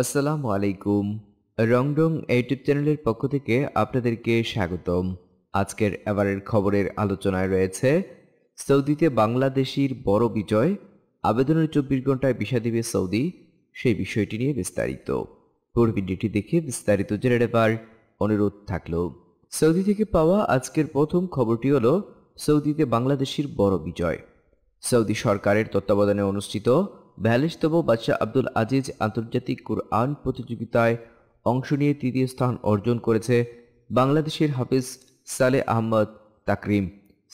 আসসালামু আলাইকুম রংডং ইউটিউব চ্যানেলের পক্ষ থেকে আপনাদেরকে স্বাগতম আজকের এবারের খবরের আলোচনায় রয়েছে সৌদিতে বাংলাদেশির বড় বিজয় আবেদনের চব্বিশ ঘন্টায় বিষা দিবে সৌদি সেই বিষয়টি নিয়ে বিস্তারিত পুরো ভিডিওটি দেখে বিস্তারিত জেনে নেবার অনুরোধ থাকল সৌদি থেকে পাওয়া আজকের প্রথম খবরটি হল সৌদিতে বাংলাদেশির বড় বিজয় সৌদি সরকারের তত্ত্বাবধানে অনুষ্ঠিত বেয়াল্লিশতম বাদশাহ আব্দুল আজিজ আন্তর্জাতিক কুরআন প্রতিযোগিতায় অংশ নিয়ে তৃতীয় স্থান অর্জন করেছে বাংলাদেশের হাফিজ সালে আহমদ তাকরিম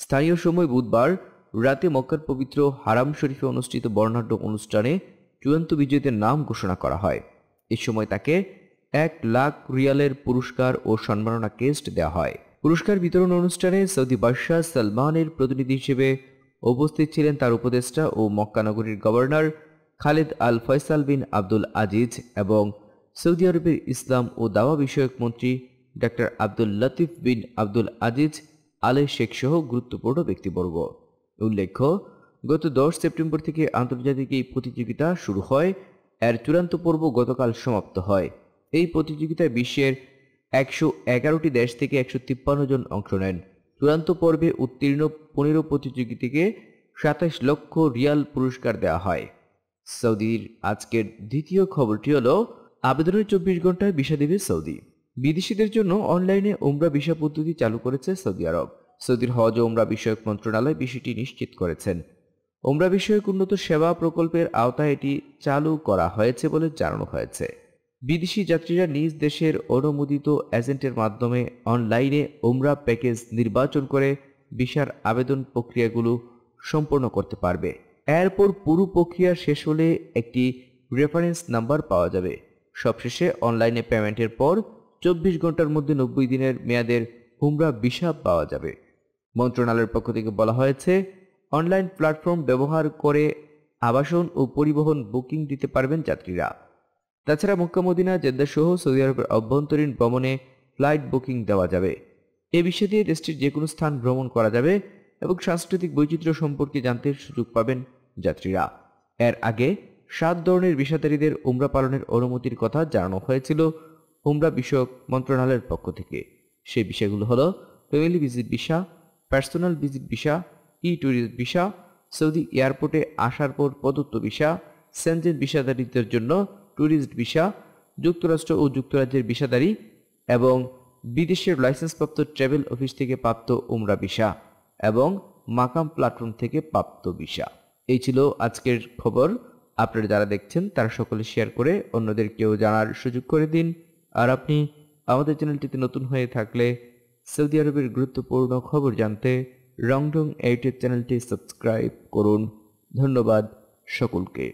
স্থানীয় সময় বুধবার রাতে মক্কার পবিত্র হারাম শরীফে অনুষ্ঠিত বর্ণাঢ্য অনুষ্ঠানে চূড়ান্ত বিজয়ীদের নাম ঘোষণা করা হয় এ সময় তাকে এক লাখ রিয়ালের পুরস্কার ও সম্মাননা কেস্ট দেওয়া হয় পুরস্কার বিতরণ অনুষ্ঠানে সৌদি বাদশাহ সালমানের প্রতিনিধি হিসেবে উপস্থিত ছিলেন তার উপদেষ্টা ও মক্কানগরীর governor Khalid Al Faisal bin Abdul Aziz এবং সৌদি আরবের ইসলাম ও দাওয়া বিষয়ক মন্ত্রী doctor Abdul Latif bin Abdul Aziz Al Sheikh সহ গুরুত্বপূর্ণ ব্যক্তিবর্গ উল্লেখ্য গত দশ সেপ্টেম্বর থেকে আন্তর্জাতিক এই প্রতিযোগিতা শুরু হয় এর চূড়ান্ত পর্ব গতকাল সমাপ্ত হয় এই প্রতিযোগিতায় বিশ্বের একশো এগারোটি দেশ থেকে একশো জন অংশ নেন চূড়ান্ত পর্বে উত্তীর্ণ পনেরো প্রতিযোগীটিকে সাতাশ লক্ষ রিয়াল পুরস্কার দেওয়া হয় সৌদির আজকের দ্বিতীয় খবরটি হল আবেদনের চব্বিশ ঘন্টায় বিষা দেবে সৌদি বিদেশিদের জন্য অনলাইনে ওমরা বিষা পদ্ধতি চালু করেছে সৌদি আরব সৌদির হজ ওমরা বিষয়ক মন্ত্রণালয় বিষয়টি নিশ্চিত করেছেন ওমরা বিষয়ক উন্নত সেবা প্রকল্পের আওতায় এটি চালু করা হয়েছে বলে জানানো হয়েছে বিদেশি যাত্রীরা নিজ দেশের অনুমোদিত এজেন্টের মাধ্যমে অনলাইনে ওমরা প্যাকেজ নির্বাচন করে ভিসার আবেদন প্রক্রিয়াগুলো সম্পন্ন করতে পারবে এরপর পুরো প্রক্রিয়া শেষ হলে একটি রেফারেন্স নাম্বার পাওয়া যাবে সবশেষে অনলাইনে পেমেন্টের পর চব্বিশ ঘন্টার মধ্যে নব্বই দিনের মেয়াদের হুমরা ভিসা পাওয়া যাবে মন্ত্রণালয়ের পক্ষ থেকে বলা হয়েছে অনলাইন প্ল্যাটফর্ম ব্যবহার করে আবাসন ও পরিবহন বুকিং দিতে পারবেন যাত্রীরা তাছাড়া মক্কা মদিনা জেদ্দা সহ সৌদি আরবের অভ্যন্তরীণ ভ্রমণে ফ্লাইট বুকিং দেওয়া যাবে এ বিষয় দিয়ে দেশটির যে কোনো স্থান ভ্রমণ করা যাবে এবং সাংস্কৃতিক বৈচিত্র্য সম্পর্কে জানতে সুযোগ পাবেন যাত্রীরা এর আগে সাত ধরনের বিষাদারীদের উমরা পালনের অনুমতির কথা জানানো হয়েছিল উমরা বিষয়ক মন্ত্রণালয়ের পক্ষ থেকে সেই বিষয়গুলো হলো family visit visa personal visit visa ই ট্যুরিস্ট ভিসা সৌদি এয়ারপোর্টে আসার পর প্রদত্ত ভিসা সেনজেন বিষাদারীদের জন্য ট্যুরিস্ট ভিসা যুক্তরাষ্ট্র ও যুক্তরাজ্যের ভিসাদারি এবং বিদেশের লাইসেন্সপ্রাপ্ত ট্রাভেল অফিস থেকে প্রাপ্ত উমরা ভিসা এবং মাকাম প্ল্যাটফর্ম থেকে প্রাপ্ত ভিসা এই ছিল আজকের খবর আপনারা যারা দেখছেন তারা সকলে শেয়ার করে অন্যদেরকেও জানার সুযোগ করে দিন আর আপনি আমাদের চ্যানেলটিতে নতুন হয়ে থাকলে সৌদি আরবের গুরুত্বপূর্ণ খবর জানতে রংডং ইউটিউব চ্যানেলটি সাবস্ক্রাইব করুন ধন্যবাদ সকলকে